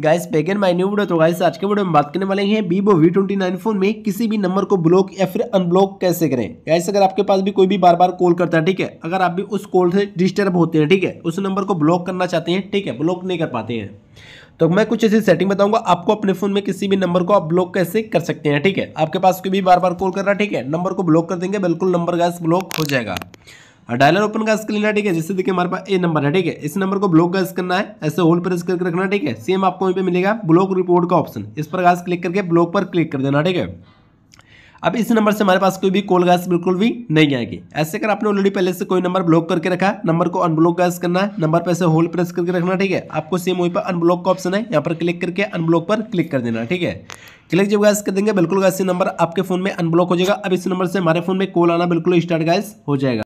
guys began my new video तो guys आज के वीडियो में बात करने वाले हैं Vivo V twenty nine phone में किसी भी नंबर को ब्लॉक या फिर अनब्लॉक कैसे करें गाइस अगर आपके पास भी कोई भी बार बार कॉल करता है ठीक है अगर आप भी उस कॉल से डिस्टर्ब होते हैं ठीक है उस नंबर को ब्लॉक करना चाहते हैं ठीक है ब्लॉक नहीं कर पाते हैं तो मैं कुछ ऐसी सेटिंग बताऊंगा आपको अपने फोन में किसी भी नंबर को आप ब्लॉक कैसे कर सकते हैं ठीक है आपके पास कोई भी बार बार कॉल कर रहा है ठीक है नंबर को ब्लॉक कर देंगे बिल्कुल नंबर गैस ब्लॉक हो जाएगा डायलर ओपन का स्क्रीन है ठीक है जैसे देखिए हमारे पास ए नंबर है ठीक है इस नंबर को ब्लॉक गैस करना है ऐसे होल्ड प्रेस करके रखना ठीक है सेम आपको वहीं पे मिलेगा ब्लॉक रिपोर्ट का ऑप्शन इस पर गैस क्लिक करके ब्लॉक पर क्लिक कर देना ठीक है अब इस नंबर से हमारे पास कोई भी कॉल गैस बिल्कुल भी नहीं आएगी ऐसे कर आपने ऑलरेडी पहले से कोई नंबर ब्लॉक करके रखा नंबर को अनब्लॉक गैस करना है नंबर पर ऐसे होल्ड प्रेस करके रखना ठीक है आपको सेम वहीं पर अनब्लॉक का ऑप्शन है यहाँ पर क्लिक करके अनब्लॉक पर क्लिक कर देना ठीक है क्लिक जब गैस कर देंगे बिल्कुल गैस नंबर आपके फोन में अनब्लॉक हो जाएगा अब इस नंबर से हमारे फोन में कॉल आना बिल्कुल स्टार्ट गैस हो जाएगा